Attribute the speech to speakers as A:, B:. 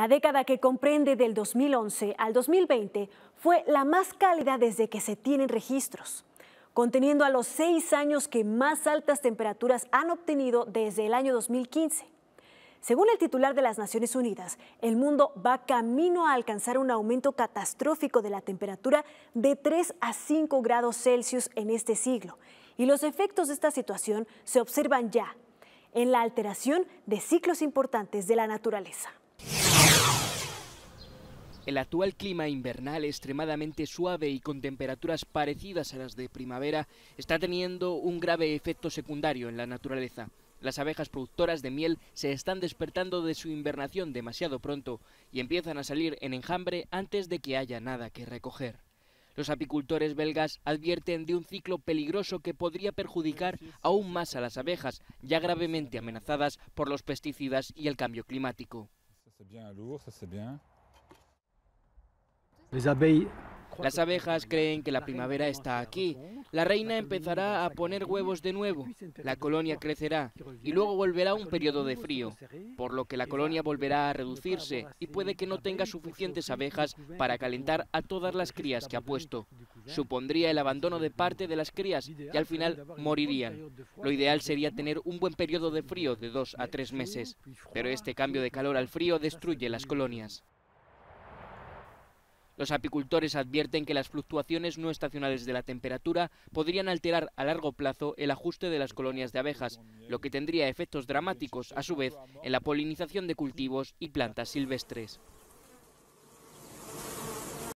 A: La década que comprende del 2011 al 2020 fue la más cálida desde que se tienen registros, conteniendo a los seis años que más altas temperaturas han obtenido desde el año 2015. Según el titular de las Naciones Unidas, el mundo va camino a alcanzar un aumento catastrófico de la temperatura de 3 a 5 grados Celsius en este siglo, y los efectos de esta situación se observan ya en la alteración de ciclos importantes de la naturaleza.
B: El actual clima invernal extremadamente suave y con temperaturas parecidas a las de primavera está teniendo un grave efecto secundario en la naturaleza. Las abejas productoras de miel se están despertando de su invernación demasiado pronto y empiezan a salir en enjambre antes de que haya nada que recoger. Los apicultores belgas advierten de un ciclo peligroso que podría perjudicar aún más a las abejas, ya gravemente amenazadas por los pesticidas y el cambio climático. Las abejas creen que la primavera está aquí. La reina empezará a poner huevos de nuevo. La colonia crecerá y luego volverá un periodo de frío, por lo que la colonia volverá a reducirse y puede que no tenga suficientes abejas para calentar a todas las crías que ha puesto. Supondría el abandono de parte de las crías y al final morirían. Lo ideal sería tener un buen periodo de frío de dos a tres meses, pero este cambio de calor al frío destruye las colonias. Los apicultores advierten que las fluctuaciones no estacionales de la temperatura podrían alterar a largo plazo el ajuste de las colonias de abejas, lo que tendría efectos dramáticos, a su vez, en la polinización de cultivos y plantas silvestres.